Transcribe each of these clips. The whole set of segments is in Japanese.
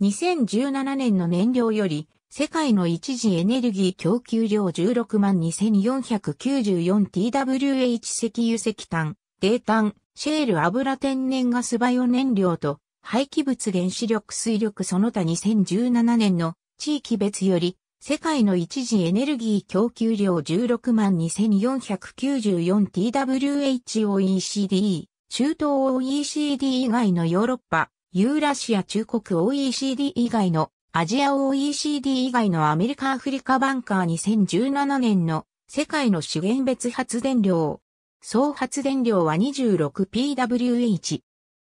2017年の燃料より、世界の一時エネルギー供給量16万 2494TWH 石油石炭、泥炭、シェール油天然ガスバイオ燃料と、廃棄物原子力水力その他2017年の地域別より、世界の一時エネルギー供給量16万 2494TWHOECD、中東 OECD 以外のヨーロッパ、ユーラシア中国 OECD 以外のアジア OECD 以外のアメリカアフリカバンカー2017年の世界の資源別発電量。総発電量は 26PWH。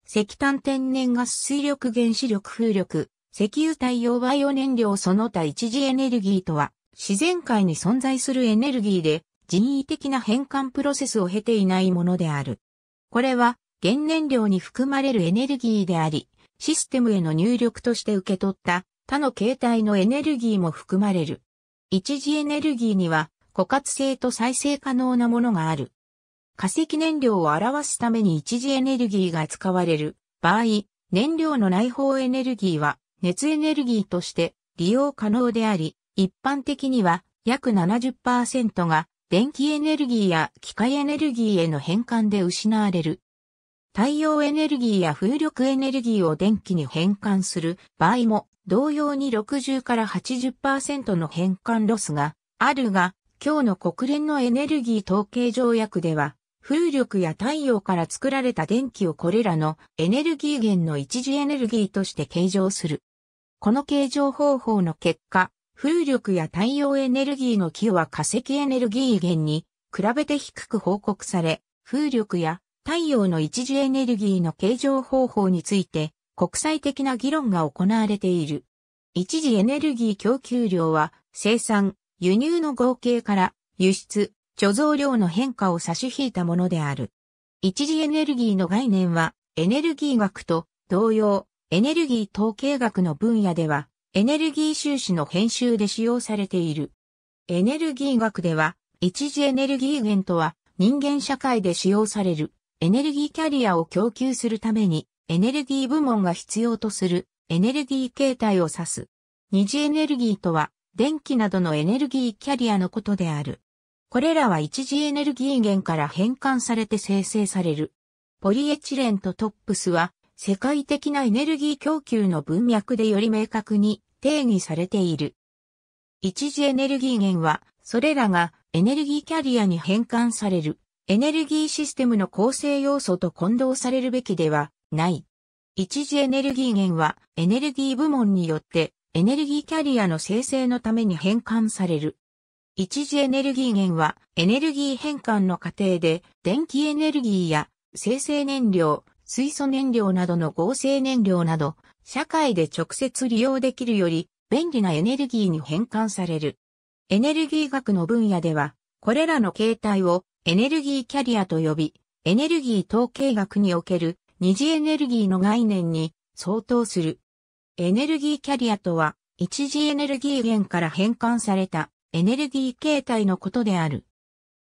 石炭天然ガス水力原子力風力、石油太陽バイオ燃料その他一次エネルギーとは、自然界に存在するエネルギーで人為的な変換プロセスを経ていないものである。これは原燃料に含まれるエネルギーであり、システムへの入力として受け取った他の形態のエネルギーも含まれる。一次エネルギーには枯渇性と再生可能なものがある。化石燃料を表すために一次エネルギーが使われる場合、燃料の内包エネルギーは熱エネルギーとして利用可能であり、一般的には約70%が電気エネルギーや機械エネルギーへの変換で失われる。太陽エネルギーや風力エネルギーを電気に変換する場合も同様に60から80%の変換ロスがあるが、今日の国連のエネルギー統計条約では、風力や太陽から作られた電気をこれらのエネルギー源の一時エネルギーとして計上する。この計上方法の結果、風力や太陽エネルギーの寄与は化石エネルギー源に比べて低く報告され、風力や太陽の一次エネルギーの計上方法について国際的な議論が行われている。一次エネルギー供給量は生産、輸入の合計から輸出、貯蔵量の変化を差し引いたものである。一次エネルギーの概念はエネルギー学と同様、エネルギー統計学の分野ではエネルギー収支の編集で使用されている。エネルギー学では一次エネルギー源とは人間社会で使用されるエネルギーキャリアを供給するために、エネルギー部門が必要とするエネルギー形態を指す。二次エネルギーとは、電気などのエネルギーキャリアのことである。これらは一次エネルギー源から変換されて生成される。ポリエチレンとトップスは、世界的なエネルギー供給の文脈でより明確に定義されている。一次エネルギー源は、それらがエネルギーキャリアに変換される。エネルギーシステムの構成要素と混同されるべきではない。一次エネルギー源はエネルギー部門によってエネルギーキャリアの生成のために変換される。一次エネルギー源はエネルギー変換の過程で電気エネルギーや生成燃料、水素燃料などの合成燃料など社会で直接利用できるより便利なエネルギーに変換される。エネルギー学の分野ではこれらの形態をエネルギーキャリアと呼び、エネルギー統計学における二次エネルギーの概念に相当する。エネルギーキャリアとは、一次エネルギー源から変換されたエネルギー形態のことである。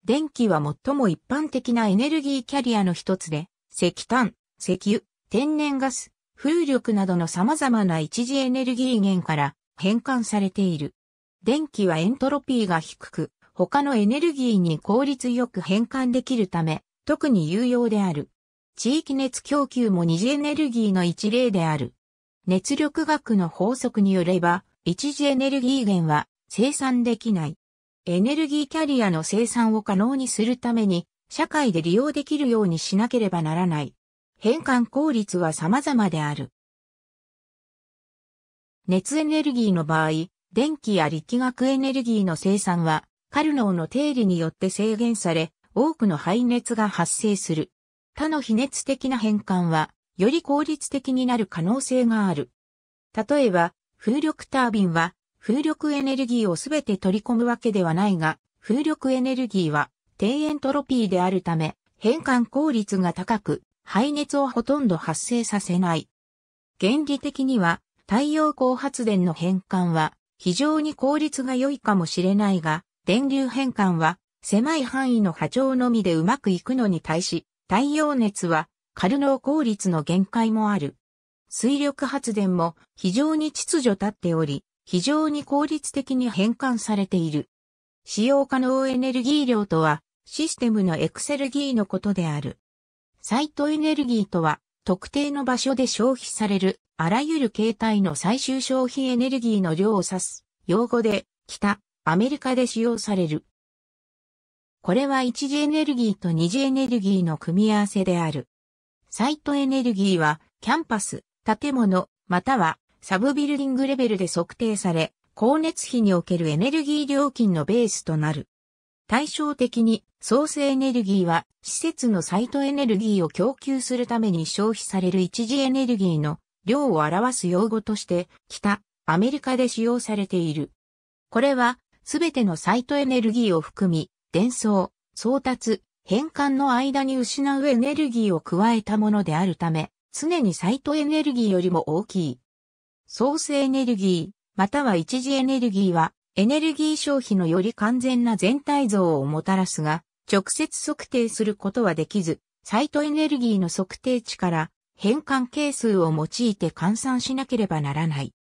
電気は最も一般的なエネルギーキャリアの一つで、石炭、石油、天然ガス、風力などの様々な一次エネルギー源から変換されている。電気はエントロピーが低く、他のエネルギーに効率よく変換できるため、特に有用である。地域熱供給も二次エネルギーの一例である。熱力学の法則によれば、一次エネルギー源は生産できない。エネルギーキャリアの生産を可能にするために、社会で利用できるようにしなければならない。変換効率は様々である。熱エネルギーの場合、電気や力学エネルギーの生産はカルノーの定理によって制限され、多くの排熱が発生する。他の非熱的な変換は、より効率的になる可能性がある。例えば、風力タービンは、風力エネルギーをすべて取り込むわけではないが、風力エネルギーは低エントロピーであるため、変換効率が高く、排熱をほとんど発生させない。原理的には、太陽光発電の変換は非常に効率が良いかもしれないが、電流変換は狭い範囲の波長のみでうまくいくのに対し、太陽熱はカルノー効率の限界もある。水力発電も非常に秩序立っており、非常に効率的に変換されている。使用可能エネルギー量とは、システムのエクセルギーのことである。サイトエネルギーとは、特定の場所で消費される、あらゆる形態の最終消費エネルギーの量を指す、用語で、北、アメリカで使用される。これは一次エネルギーと二次エネルギーの組み合わせである。サイトエネルギーは、キャンパス、建物、またはサブビルディングレベルで測定され、光熱費におけるエネルギー料金のベースとなる。対照的に、ソースエネルギーは、施設のサイトエネルギーを供給するために消費される一次エネルギーの量を表す用語として、北、アメリカで使用されている。これは、すべてのサイトエネルギーを含み、伝送、送達、変換の間に失うエネルギーを加えたものであるため、常にサイトエネルギーよりも大きい。ソースエネルギー、または一時エネルギーは、エネルギー消費のより完全な全体像をもたらすが、直接測定することはできず、サイトエネルギーの測定値から変換係数を用いて換算しなければならない。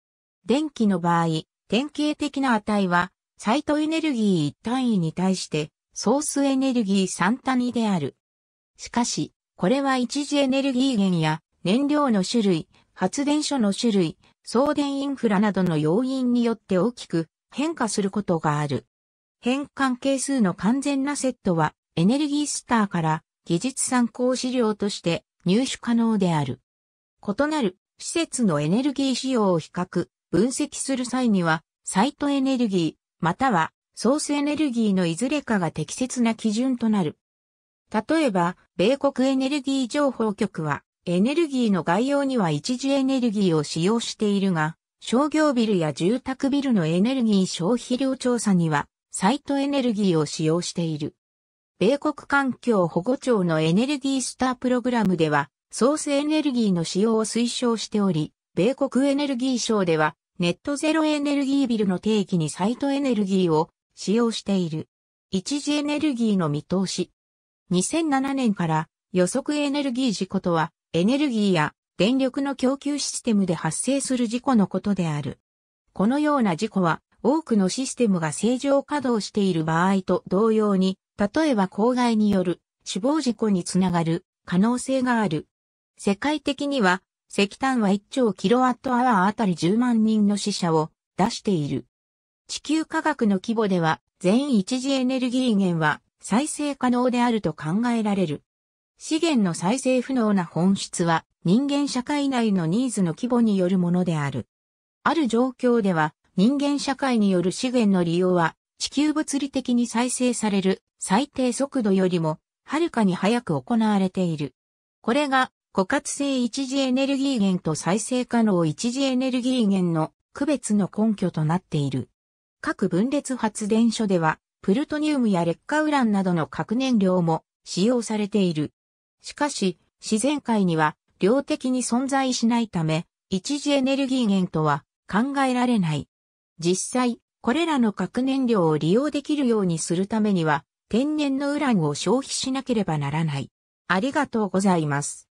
電気の場合、典型的な値はサイトエネルギー1単位に対して、ソースエネルギー3単位である。しかし、これは一時エネルギー源や燃料の種類、発電所の種類、送電インフラなどの要因によって大きく変化することがある。変換係数の完全なセットは、エネルギースターから技術参考資料として入手可能である。異なる施設のエネルギー仕用を比較、分析する際には、サイトエネルギー、またはソースエネルギーのいずれかが適切な基準となる。例えば、米国エネルギー情報局は、エネルギーの概要には一時エネルギーを使用しているが、商業ビルや住宅ビルのエネルギー消費量調査には、サイトエネルギーを使用している。米国環境保護庁のエネルギースタープログラムでは、ソースエネルギーの使用を推奨しており、米国エネルギー省では、ネットゼロエネルギービルの定義にサイトエネルギーを使用している。一時エネルギーの見通し。2007年から予測エネルギー事故とは、エネルギーや電力の供給システムで発生する事故のことである。このような事故は、多くのシステムが正常稼働している場合と同様に、例えば公害による死亡事故につながる可能性がある。世界的には石炭は1兆キロワットアワーあたり10万人の死者を出している。地球科学の規模では全一次エネルギー源は再生可能であると考えられる。資源の再生不能な本質は人間社会内のニーズの規模によるものである。ある状況では人間社会による資源の利用は地球物理的に再生される最低速度よりもはるかに早く行われている。これが枯渇性一次エネルギー源と再生可能一次エネルギー源の区別の根拠となっている。各分裂発電所では、プルトニウムや劣化ウランなどの核燃料も使用されている。しかし、自然界には量的に存在しないため、一次エネルギー源とは考えられない。実際、これらの核燃料を利用できるようにするためには、天然のウランを消費しなければならない。ありがとうございます。